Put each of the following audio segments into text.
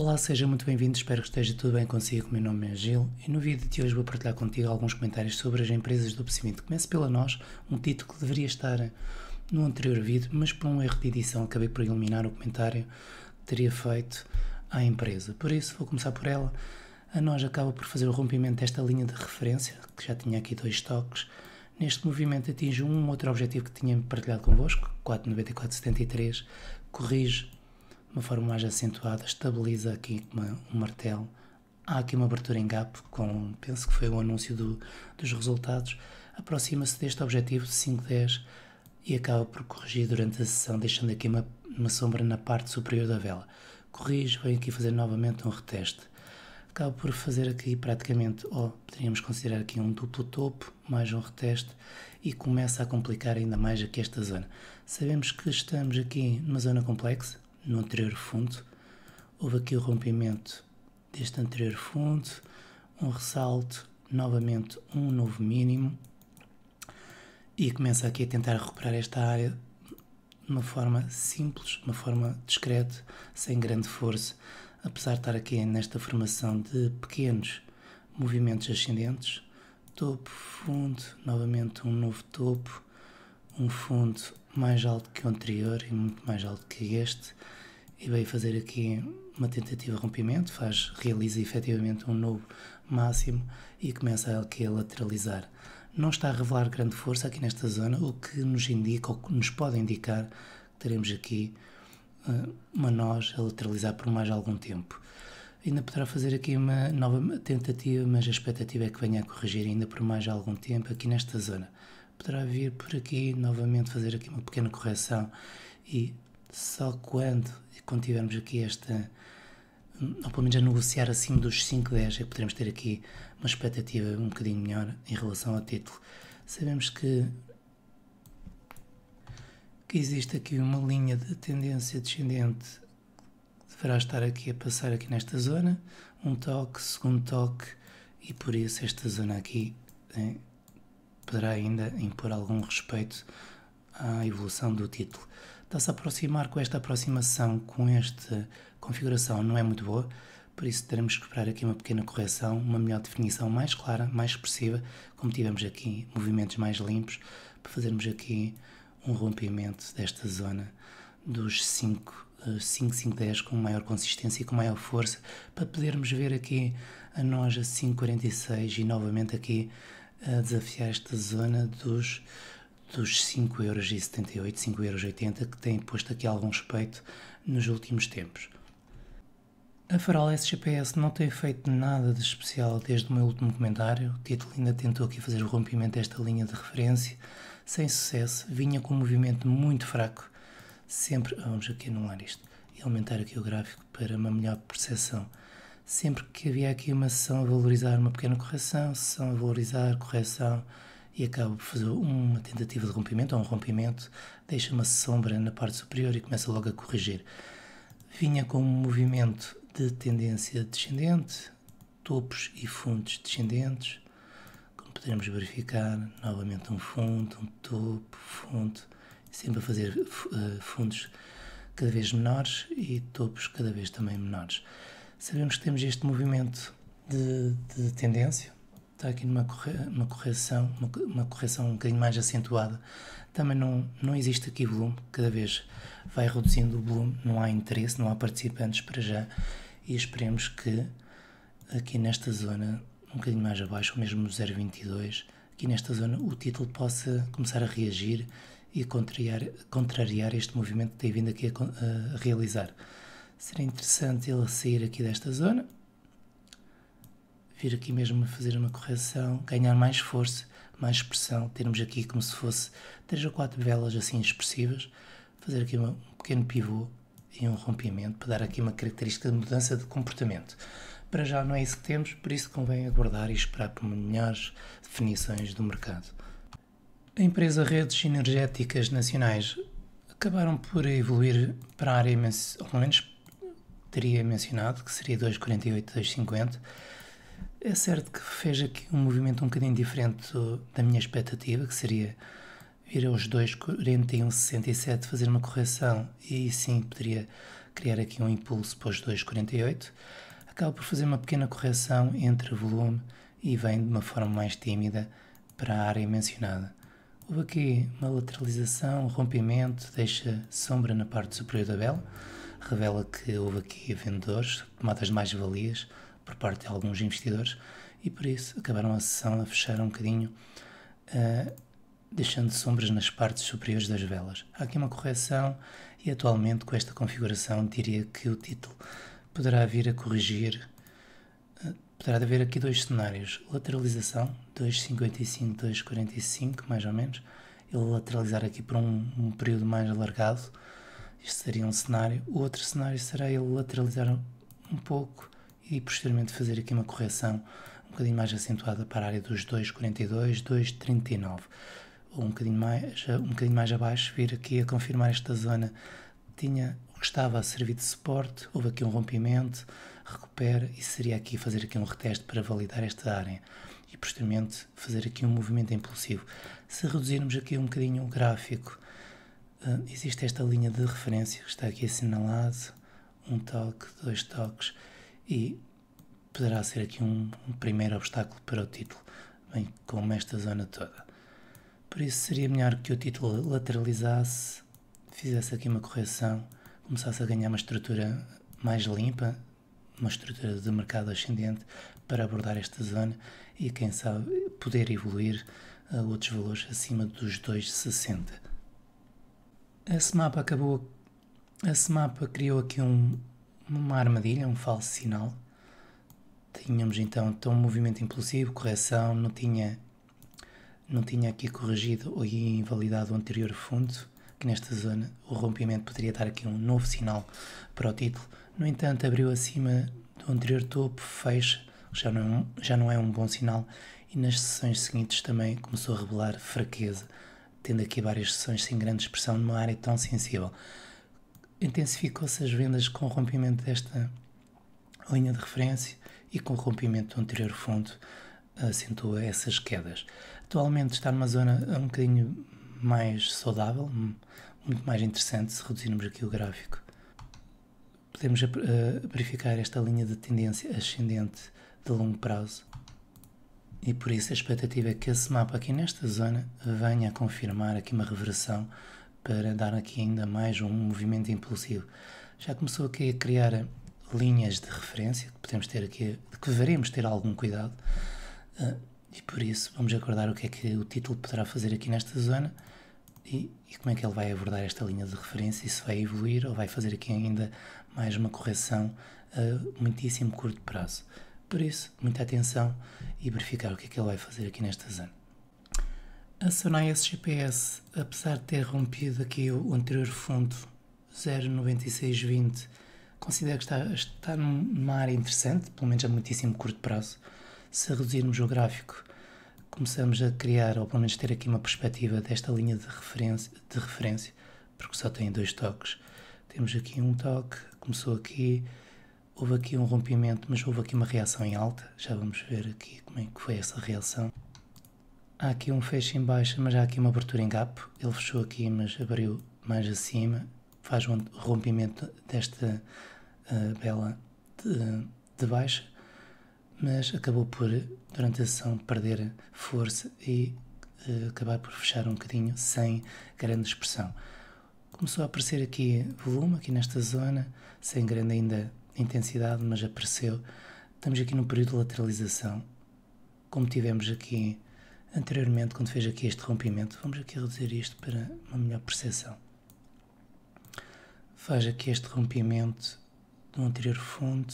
Olá, seja muito bem-vindo, espero que esteja tudo bem consigo. Meu nome é Gil e no vídeo de hoje vou partilhar contigo alguns comentários sobre as empresas do crescimento. Comece pela nós, um título que deveria estar no anterior vídeo, mas por um erro de edição acabei por eliminar o comentário que teria feito à empresa. Por isso, vou começar por ela. A nós acaba por fazer o rompimento desta linha de referência, que já tinha aqui dois toques. Neste movimento atinge um outro objetivo que tinha partilhado convosco, 494,73, corrige de uma forma mais acentuada, estabiliza aqui um martelo. Há aqui uma abertura em gap, com, penso que foi o anúncio do, dos resultados. Aproxima-se deste objetivo de 510 e acaba por corrigir durante a sessão, deixando aqui uma, uma sombra na parte superior da vela. Corrige, vem aqui fazer novamente um reteste. Acaba por fazer aqui praticamente, ou poderíamos considerar aqui um duplo topo, mais um reteste, e começa a complicar ainda mais aqui esta zona. Sabemos que estamos aqui numa zona complexa, no anterior fundo. Houve aqui o rompimento deste anterior fundo, um ressalto, novamente um novo mínimo e começa aqui a tentar recuperar esta área de uma forma simples, uma forma discreta, sem grande força, apesar de estar aqui nesta formação de pequenos movimentos ascendentes, topo, fundo, novamente um novo topo, um fundo mais alto que o anterior e muito mais alto que este, e veio fazer aqui uma tentativa de rompimento, faz, realiza efetivamente um novo máximo e começa aqui a lateralizar. Não está a revelar grande força aqui nesta zona, o que nos indica, ou que nos pode indicar, que teremos aqui uh, uma nós a lateralizar por mais algum tempo. Ainda poderá fazer aqui uma nova tentativa, mas a expectativa é que venha a corrigir ainda por mais algum tempo aqui nesta zona. Poderá vir por aqui novamente fazer aqui uma pequena correção e só quando, quando tivermos aqui esta, ou pelo menos a negociar acima dos 5,10, é que poderemos ter aqui uma expectativa um bocadinho melhor em relação ao título. Sabemos que, que existe aqui uma linha de tendência descendente que deverá estar aqui a passar aqui nesta zona, um toque, segundo toque, e por isso esta zona aqui eh, poderá ainda impor algum respeito à evolução do título de se aproximar com esta aproximação, com esta configuração, não é muito boa. Por isso, teremos que esperar aqui uma pequena correção, uma melhor definição mais clara, mais expressiva, como tivemos aqui movimentos mais limpos, para fazermos aqui um rompimento desta zona dos 5, 5, 5, 10 com maior consistência e com maior força, para podermos ver aqui a noja 5, 46 e novamente aqui a desafiar esta zona dos dos 5,78€, 5,80€, que tem posto aqui algum respeito nos últimos tempos. A Farol SGPS não tem feito nada de especial desde o meu último comentário. O título ainda tentou aqui fazer o rompimento desta linha de referência, sem sucesso. Vinha com um movimento muito fraco. Sempre, vamos aqui anular isto e aumentar aqui o gráfico para uma melhor percepção. Sempre que havia aqui uma sessão a valorizar uma pequena correção, sessão a valorizar correção, e acabo por fazer uma tentativa de rompimento ou um rompimento, deixa uma sombra na parte superior e começa logo a corrigir. Vinha com um movimento de tendência descendente, topos e fundos descendentes, como podemos verificar, novamente um fundo, um topo, fundo, sempre a fazer eh, fundos cada vez menores e topos cada vez também menores. Sabemos que temos este movimento de, de tendência, está aqui numa corre, uma correção, uma, uma, correção um bocadinho mais acentuada. Também não, não existe aqui volume, cada vez vai reduzindo o volume, não há interesse, não há participantes para já e esperemos que aqui nesta zona, um bocadinho mais abaixo, ou mesmo 0,22, aqui nesta zona o título possa começar a reagir e contrariar, contrariar este movimento que tem vindo aqui a, a realizar. Seria interessante ele sair aqui desta zona, vir aqui mesmo a fazer uma correção, ganhar mais força, mais expressão, termos aqui como se fosse três ou quatro velas assim expressivas, fazer aqui um pequeno pivô e um rompimento para dar aqui uma característica de mudança de comportamento. Para já não é isso que temos, por isso convém aguardar e esperar por melhores definições do mercado. A empresa Redes Energéticas Nacionais acabaram por evoluir para a área, ou pelo menos teria mencionado, que seria 2,48, 2,50, é certo que fez aqui um movimento um bocadinho diferente da minha expectativa, que seria ir aos 2,41,67 fazer uma correção e sim poderia criar aqui um impulso para os 2,48. Acaba por fazer uma pequena correção entre volume e vem de uma forma mais tímida para a área mencionada. Houve aqui uma lateralização, um rompimento, deixa sombra na parte superior da vela, revela que houve aqui vendedores, tomadas mais valias, por parte de alguns investidores e por isso acabaram a sessão a fechar um bocadinho, uh, deixando sombras nas partes superiores das velas. Há aqui uma correção e atualmente com esta configuração diria que o título poderá vir a corrigir, ah, poderá haver aqui dois cenários, lateralização 2,55, 2,45 mais ou menos, ele lateralizar aqui por um, um período mais alargado, isto seria um cenário. O outro cenário será ele lateralizar um pouco e posteriormente fazer aqui uma correção um bocadinho mais acentuada para a área dos 2,42, 2,39 ou um bocadinho, mais, um bocadinho mais abaixo, vir aqui a confirmar esta zona tinha o que estava a servir de suporte, houve aqui um rompimento, recupera e seria aqui fazer aqui um reteste para validar esta área e posteriormente fazer aqui um movimento impulsivo. Se reduzirmos aqui um bocadinho o gráfico, eh, existe esta linha de referência que está aqui assinalado, um toque, dois toques, e poderá ser aqui um, um primeiro obstáculo para o título, bem como esta zona toda. Por isso seria melhor que o título lateralizasse, fizesse aqui uma correção, começasse a ganhar uma estrutura mais limpa, uma estrutura de mercado ascendente para abordar esta zona e quem sabe poder evoluir a eh, outros valores acima dos 2,60. A SMAP acabou. A SMAP criou aqui um, uma armadilha, um falso sinal. Tínhamos então, então um movimento impulsivo, correção, não tinha, não tinha aqui corrigido ou invalidado o anterior fundo, que nesta zona o rompimento poderia dar aqui um novo sinal para o título. No entanto, abriu acima do anterior topo, fecha, já não, é já não é um bom sinal, e nas sessões seguintes também começou a revelar fraqueza, tendo aqui várias sessões sem grande expressão numa área tão sensível intensificou-se as vendas com o rompimento desta linha de referência e com o rompimento do anterior fundo acentua essas quedas. Atualmente está numa zona um bocadinho mais saudável, muito mais interessante, se reduzirmos aqui o gráfico. Podemos eh, verificar esta linha de tendência ascendente de longo prazo e por isso a expectativa é que esse mapa aqui nesta zona venha a confirmar aqui uma reversão para dar aqui ainda mais um movimento impulsivo. Já começou aqui a criar linhas de referência que podemos ter aqui, que veremos ter algum cuidado. Uh, e por isso vamos acordar o que é que o título poderá fazer aqui nesta zona e, e, como é que ele vai abordar esta linha de referência e se vai evoluir ou vai fazer aqui ainda mais uma correção a uh, muitíssimo curto prazo. Por isso, muita atenção e verificar o que é que ele vai fazer aqui nesta zona. Acionei esse GPS, apesar de ter rompido aqui o anterior fundo 09620, considero que está, está numa área interessante, pelo menos a muitíssimo curto prazo. Se reduzirmos o gráfico, começamos a criar, ou pelo menos ter aqui uma perspectiva desta linha de referência, de referência porque só tem dois toques. Temos aqui um toque, começou aqui, houve aqui um rompimento, mas houve aqui uma reação em alta. Já vamos ver aqui como é que foi essa reação. Há aqui um fecho em baixa, mas há aqui uma abertura em gap. Ele fechou aqui, mas abriu mais acima. Faz um rompimento desta uh, bela de, de, baixa, mas acabou por, durante a sessão, perder força e uh, acabar por fechar um bocadinho sem grande expressão. Começou a aparecer aqui volume, aqui nesta zona, sem grande ainda intensidade, mas apareceu. Estamos aqui num período de lateralização. Como tivemos aqui anteriormente, quando fez aqui este rompimento, vamos aqui reduzir isto para uma melhor percepção. Faz aqui este rompimento do anterior fundo,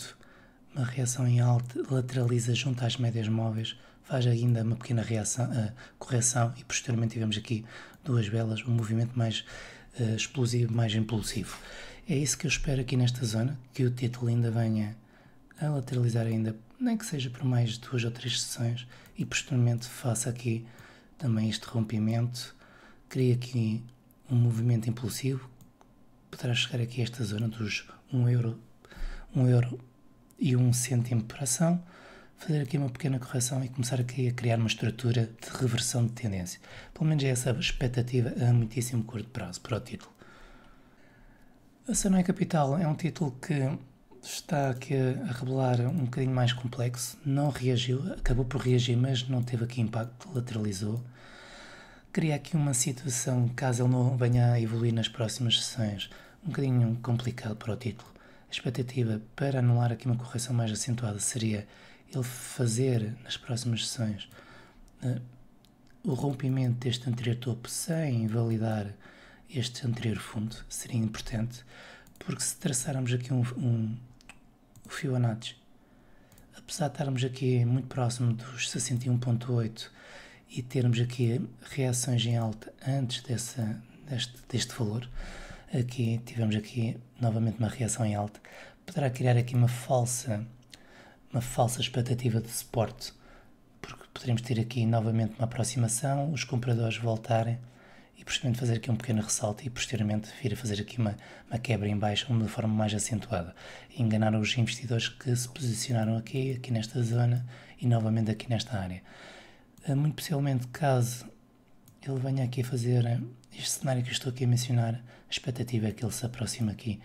uma reação em alta, lateraliza junto às médias móveis, faz ainda uma pequena reação, uh, correção e posteriormente tivemos aqui duas belas, um movimento mais uh, explosivo, mais impulsivo. É isso que eu espero aqui nesta zona, que o título ainda venha a lateralizar ainda, nem que seja por mais duas ou três sessões, e posteriormente faça aqui também este rompimento, cria aqui um movimento impulsivo, poderá chegar aqui a esta zona dos 1 euro, 1 euro e 1 cêntimo por ação, fazer aqui uma pequena correção e começar aqui a criar uma estrutura de reversão de tendência. Pelo menos é essa a expectativa a muitíssimo curto prazo para o título. A Sonai Capital é um título que está aqui a revelar um bocadinho mais complexo, não reagiu, acabou por reagir, mas não teve aqui impacto, lateralizou. Cria aqui uma situação, caso ele não venha a evoluir nas próximas sessões, um bocadinho complicado para o título. A expectativa para anular aqui uma correção mais acentuada seria ele fazer nas próximas sessões uh, o rompimento deste anterior topo sem invalidar este anterior fundo, seria importante porque se traçarmos aqui um, um, fibonatos. Apesar de estarmos aqui muito próximo dos 61.8 e termos aqui reações em alta antes dessa, deste, deste valor, aqui tivemos aqui novamente uma reação em alta, poderá criar aqui uma falsa, uma falsa expectativa de suporte, porque poderemos ter aqui novamente uma aproximação, os compradores voltarem e posteriormente fazer aqui um pequeno ressalto e posteriormente vir a fazer aqui uma, uma quebra em baixo de forma mais acentuada. enganar os investidores que se posicionaram aqui, aqui nesta zona e novamente aqui nesta área. Eh, muito possivelmente, caso ele venha aqui a fazer eh, este cenário que eu estou aqui a mencionar, a expectativa é que ele se aproxime aqui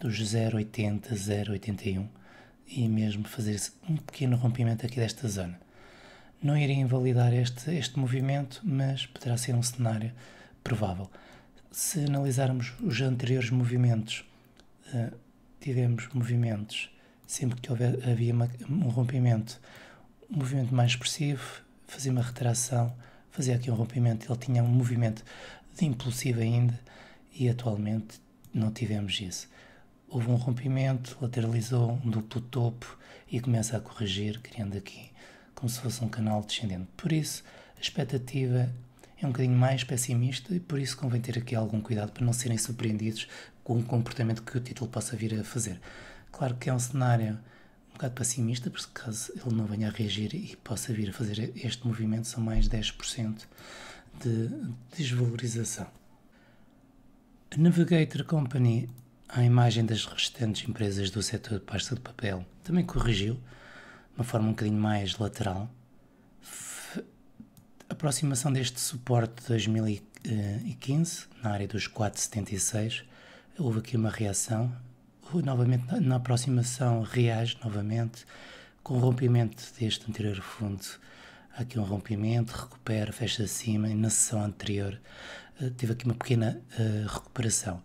dos 0,80, 0,81 e mesmo fazer um pequeno rompimento aqui desta zona. Não iria invalidar este, este movimento, mas poderá ser um cenário provável. Se analisarmos os anteriores movimentos, uh, tivemos movimentos, sempre que houver, havia uma, um rompimento, um movimento mais expressivo, fazia uma retração, fazia aqui um rompimento, ele tinha um movimento de impulsivo ainda e atualmente não tivemos isso. Houve um rompimento, lateralizou um duplo topo e começa a corrigir, criando aqui como se fosse um canal descendente. Por isso, a expectativa é um bocadinho mais pessimista e por isso convém ter aqui algum cuidado para não serem surpreendidos com o comportamento que o título possa vir a fazer. Claro que é um cenário um bocado pessimista, por caso ele não venha a reagir e possa vir a fazer este movimento, são mais 10% de desvalorização. A Navigator Company, à imagem das restantes empresas do setor de pasta de papel, também corrigiu de uma forma um bocadinho mais lateral, aproximação deste suporte de 2015, na área dos 4,76, houve aqui uma reação. Novamente, na aproximação, reage novamente, com o rompimento deste anterior fundo. Há aqui um rompimento, recupera, fecha acima, e na sessão anterior eh, teve aqui uma pequena eh, recuperação.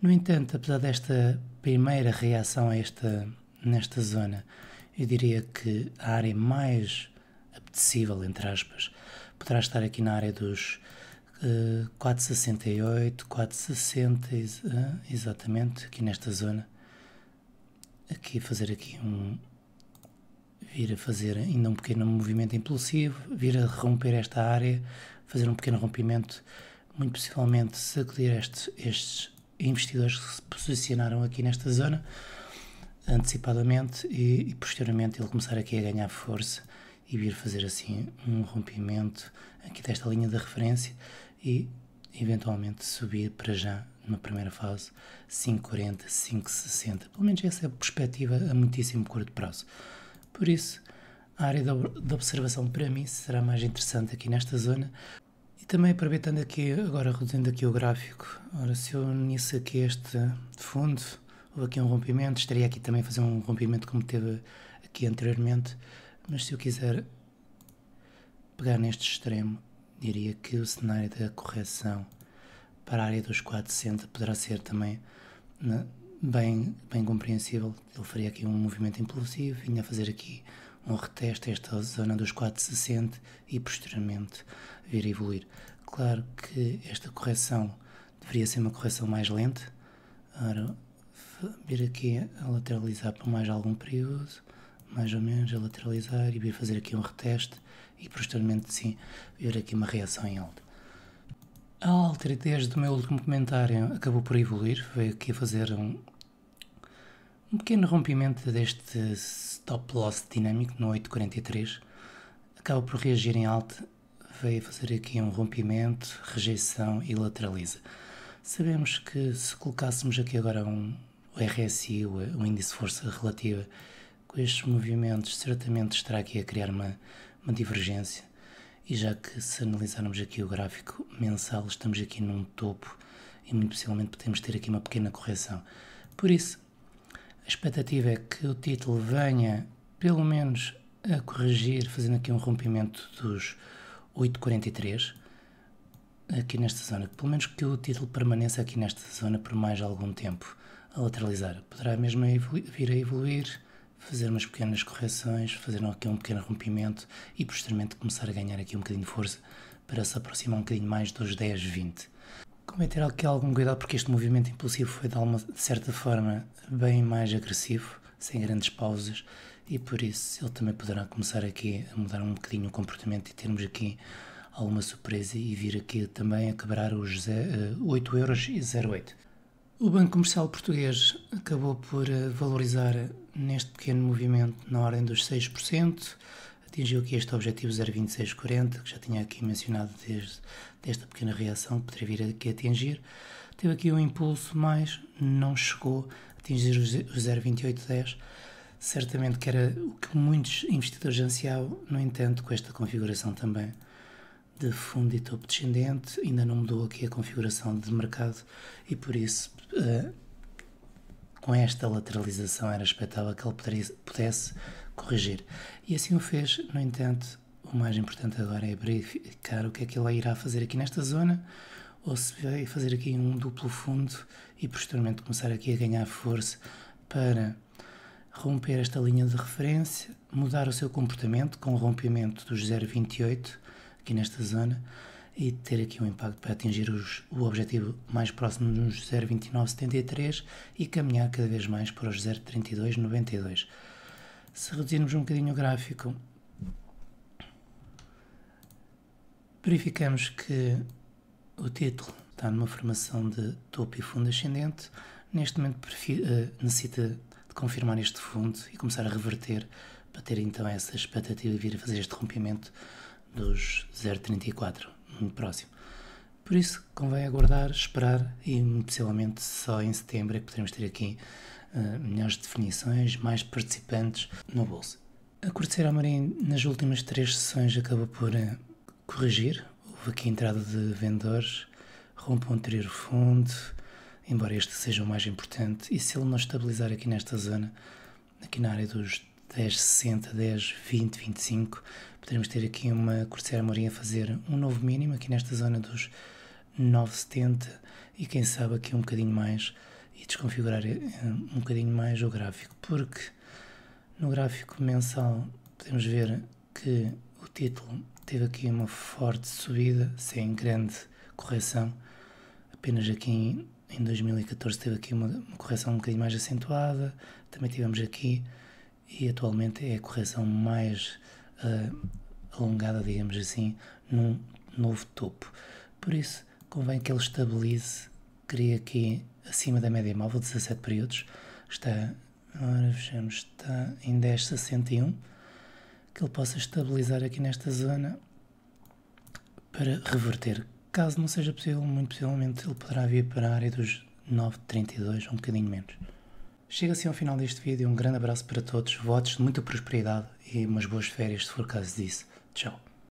No entanto, apesar desta primeira reação a esta, nesta zona, eu diria que a área mais apetecível, entre aspas, poderá estar aqui na área dos uh, 468, 460, ex exatamente, aqui nesta zona. Aqui fazer aqui um, vir a fazer ainda um pequeno movimento impulsivo, vir a romper esta área, fazer um pequeno rompimento, muito possivelmente sacudir estes, estes investidores que se posicionaram aqui nesta zona antecipadamente e, e posteriormente ele começar aqui a ganhar força e vir fazer assim um rompimento aqui desta linha de referência e eventualmente subir para já numa primeira fase 5,40, 5,60. Pelo menos essa é a perspectiva a muitíssimo curto prazo. Por isso, a área de observação para mim será mais interessante aqui nesta zona. E também aproveitando aqui, agora reduzindo aqui o gráfico, ora, se eu unisse aqui este fundo, houve aqui um rompimento, estaria aqui também a fazer um rompimento como teve aqui anteriormente, mas se eu quiser pegar neste extremo, diria que o cenário da correção para a área dos 460 poderá ser também né, bem, bem compreensível. Eu faria aqui um movimento impulsivo, vinha a fazer aqui um reteste a esta zona dos 460 e posteriormente vir a evoluir. Claro que esta correção deveria ser uma correção mais lenta. Ora, vir aqui a lateralizar por mais algum período mais ou menos, a lateralizar e vir fazer aqui um reteste e posteriormente sim ver aqui uma reação em alta. A alteridez do meu último comentário acabou por evoluir, veio aqui a fazer um, um pequeno rompimento deste stop loss dinâmico no 843, acaba por reagir em alta, veio a fazer aqui um rompimento, rejeição e lateraliza. Sabemos que se colocássemos aqui agora um o RSI, o, o índice de força relativa, com estes movimentos, certamente estará aqui a criar uma, uma divergência. E já que se analisarmos aqui o gráfico mensal, estamos aqui num topo e muito possivelmente podemos ter aqui uma pequena correção. Por isso, a expectativa é que o título venha, pelo menos, a corrigir, fazendo aqui um rompimento dos 8,43, aqui nesta zona. Pelo menos que o título permaneça aqui nesta zona por mais algum tempo a lateralizar. Poderá mesmo vir a evoluir fazer umas pequenas correções, fazer aqui um pequeno rompimento e posteriormente começar a ganhar aqui um bocadinho de força para se aproximar um bocadinho mais dos 10, 20. Como é ter aqui algum cuidado porque este movimento impulsivo foi de, alguma, de certa forma bem mais agressivo, sem grandes pausas e por isso ele também poderá começar aqui a mudar um bocadinho o comportamento e termos aqui alguma surpresa e vir aqui também a quebrar os 8,08€. Eh, o Banco Comercial Português acabou por eh, valorizar neste pequeno movimento na ordem dos 6%, atingiu aqui este objetivo 0,2640, que já tinha aqui mencionado desde desta pequena reação que poderia vir aqui a atingir. Teve aqui um impulso, mas não chegou a atingir os 0,2810, certamente que era o que muitos investidores ansiavam, no entanto, com esta configuração também de fundo e topo descendente, ainda não mudou aqui a configuração de mercado e por isso uh, com esta lateralização era expectável que ele poderia, pudesse corrigir. E assim o fez, no entanto, o mais importante agora é verificar o que é que ele irá fazer aqui nesta zona, ou se vai fazer aqui um duplo fundo e posteriormente começar aqui a ganhar força para romper esta linha de referência, mudar o seu comportamento com o rompimento dos 0,28 aqui nesta zona, e ter aqui um impacto para atingir os, o objetivo mais próximo dos 0,2973 e caminhar cada vez mais para os 0,3292. Se reduzirmos um bocadinho o gráfico, verificamos que o título está numa formação de topo e fundo ascendente. Neste momento eh, necessita de confirmar este fundo e começar a reverter para ter então essa expectativa de vir a fazer este rompimento dos 0,34 próximo. Por isso, convém aguardar, esperar e, possivelmente, só em setembro é que poderemos ter aqui uh, melhores definições, mais participantes no bolso. A Corteira Amorim, nas últimas três sessões, acabou por uh, corrigir. Houve aqui entrada de vendedores, rompe o anterior fundo, embora este seja o mais importante, e se ele não estabilizar aqui nesta zona, aqui na área dos 10, 60, 10, 20, 25, poderemos ter aqui uma Corsair Amorim a fazer um novo mínimo aqui nesta zona dos 9,70 e quem sabe aqui um bocadinho mais e desconfigurar eh, um bocadinho mais o gráfico, porque no gráfico mensal podemos ver que o título teve aqui uma forte subida, sem grande correção, apenas aqui em, em 2014 teve aqui uma, uma correção um bocadinho mais acentuada, também tivemos aqui e atualmente é a correção mais uh, alongada, digamos assim, num novo topo. Por isso, convém que ele estabilize, crie aqui acima da média móvel, 17 períodos, está, agora vejamos, está em 10,61, que ele possa estabilizar aqui nesta zona para reverter. Caso não seja possível, muito possivelmente ele poderá vir para a área dos 9,32, um bocadinho menos. Chega assim ao final deste vídeo. Um grande abraço para todos. Votos de muita prosperidade e umas boas férias, se for caso disso. Tchau.